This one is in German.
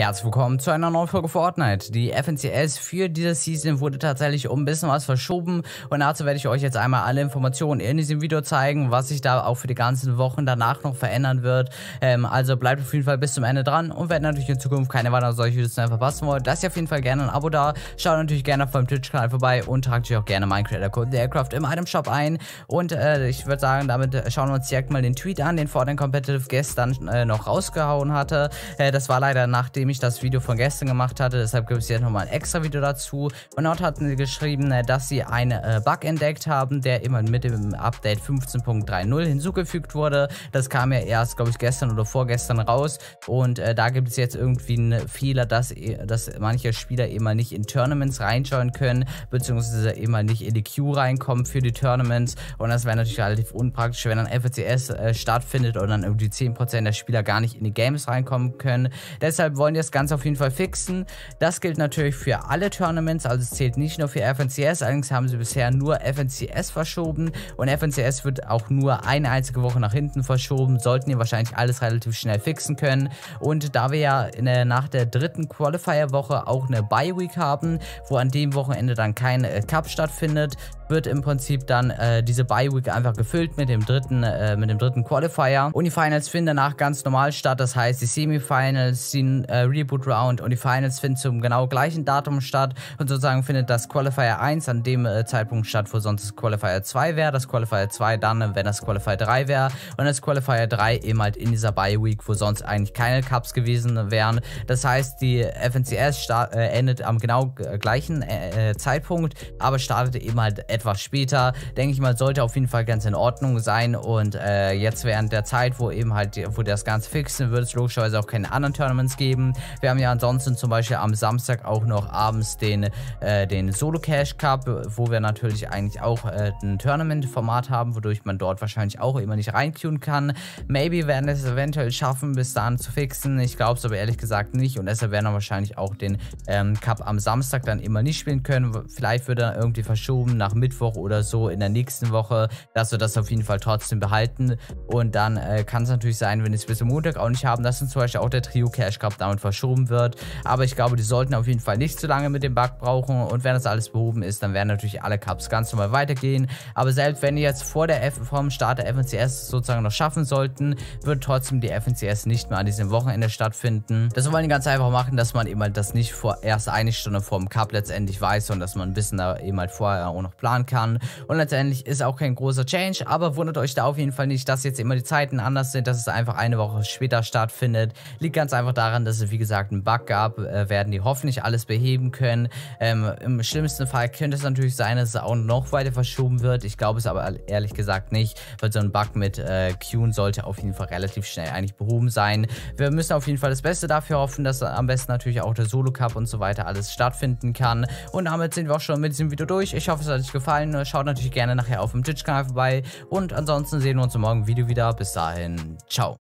Herzlich willkommen zu einer neuen Folge Fortnite. Die FNCS für diese Season wurde tatsächlich um ein bisschen was verschoben und dazu werde ich euch jetzt einmal alle Informationen in diesem Video zeigen, was sich da auch für die ganzen Wochen danach noch verändern wird. Ähm, also bleibt auf jeden Fall bis zum Ende dran und wenn natürlich in Zukunft keine weiteren solche Videos mehr verpassen wollt, lasst ihr auf jeden Fall gerne ein Abo da, schaut natürlich gerne auf meinem Twitch-Kanal vorbei und tragt euch auch gerne meinen Creator-Code der Aircraft im Item-Shop ein und äh, ich würde sagen, damit schauen wir uns direkt mal den Tweet an, den Fortnite Competitive gestern äh, noch rausgehauen hatte. Äh, das war leider nachdem ich das Video von gestern gemacht hatte. Deshalb gibt es jetzt nochmal ein extra Video dazu. Und dort hatten sie geschrieben, äh, dass sie einen äh, Bug entdeckt haben, der immer mit dem Update 15.30 hinzugefügt wurde. Das kam ja erst, glaube ich, gestern oder vorgestern raus. Und äh, da gibt es jetzt irgendwie einen Fehler, dass, äh, dass manche Spieler immer nicht in Tournaments reinschauen können, beziehungsweise immer nicht in die Queue reinkommen für die Tournaments. Und das wäre natürlich relativ unpraktisch, wenn dann FCS äh, stattfindet und dann irgendwie 10% der Spieler gar nicht in die Games reinkommen können. Deshalb wollen die das Ganze auf jeden Fall fixen. Das gilt natürlich für alle Tournaments, also es zählt nicht nur für FNCS. Allerdings haben sie bisher nur FNCS verschoben und FNCS wird auch nur eine einzige Woche nach hinten verschoben. Sollten ihr wahrscheinlich alles relativ schnell fixen können. Und da wir ja der, nach der dritten Qualifier-Woche auch eine Bye-Week haben, wo an dem Wochenende dann kein äh, Cup stattfindet, wird im Prinzip dann äh, diese Bye-Week einfach gefüllt mit dem dritten, äh, mit dem dritten Qualifier. Und die Finals finden danach ganz normal statt. Das heißt, die Semifinals, die äh, Reboot Round und die Finals finden zum genau gleichen Datum statt und sozusagen findet das Qualifier 1 an dem äh, Zeitpunkt statt, wo sonst das Qualifier 2 wäre, das Qualifier 2 dann, äh, wenn das Qualifier 3 wäre und das Qualifier 3 eben halt in dieser Bye Week, wo sonst eigentlich keine Cups gewesen wären. Das heißt, die FNCS äh, endet am genau äh, gleichen äh, äh, Zeitpunkt, aber startet eben halt etwas später. Denke ich mal, sollte auf jeden Fall ganz in Ordnung sein und jetzt während der Zeit, wo eben halt, wo das Ganze fixen, wird es logischerweise auch keine anderen Tournaments geben. Wir haben ja ansonsten zum Beispiel am Samstag auch noch abends den, äh, den Solo Cash Cup, wo wir natürlich eigentlich auch äh, ein Tournament-Format haben, wodurch man dort wahrscheinlich auch immer nicht reintun kann. Maybe werden es eventuell schaffen, bis dahin zu fixen. Ich glaube es aber ehrlich gesagt nicht und deshalb werden wir wahrscheinlich auch den ähm, Cup am Samstag dann immer nicht spielen können. Vielleicht wird er irgendwie verschoben nach Mittwoch oder so in der nächsten Woche, dass wir das auf jeden Fall trotzdem behalten. Und dann äh, kann es natürlich sein, wenn wir es bis Montag auch nicht haben, dass uns zum Beispiel auch der Trio Cash Cup damit verschwindet verschoben wird. Aber ich glaube, die sollten auf jeden Fall nicht zu lange mit dem Bug brauchen. Und wenn das alles behoben ist, dann werden natürlich alle Cups ganz normal weitergehen. Aber selbst wenn die jetzt vor der F vom Start der FNCS sozusagen noch schaffen sollten, wird trotzdem die FNCS nicht mehr an diesem Wochenende stattfinden. Das wollen die ganz einfach machen, dass man eben halt das nicht vor, erst eine Stunde vor dem Cup letztendlich weiß, sondern dass man ein bisschen da eben halt vorher auch noch planen kann. Und letztendlich ist auch kein großer Change, aber wundert euch da auf jeden Fall nicht, dass jetzt immer die Zeiten anders sind, dass es einfach eine Woche später stattfindet. Liegt ganz einfach daran, dass es wie gesagt, einen Bug gab, äh, werden die hoffentlich alles beheben können. Ähm, Im schlimmsten Fall könnte es natürlich sein, dass es auch noch weiter verschoben wird. Ich glaube es aber ehrlich gesagt nicht, weil so ein Bug mit äh, Qn sollte auf jeden Fall relativ schnell eigentlich behoben sein. Wir müssen auf jeden Fall das Beste dafür hoffen, dass am besten natürlich auch der Solo-Cup und so weiter alles stattfinden kann. Und damit sind wir auch schon mit diesem Video durch. Ich hoffe, es hat euch gefallen. Schaut natürlich gerne nachher auf dem Twitch-Kanal vorbei. Und ansonsten sehen wir uns im morgen Video wieder. Bis dahin, ciao.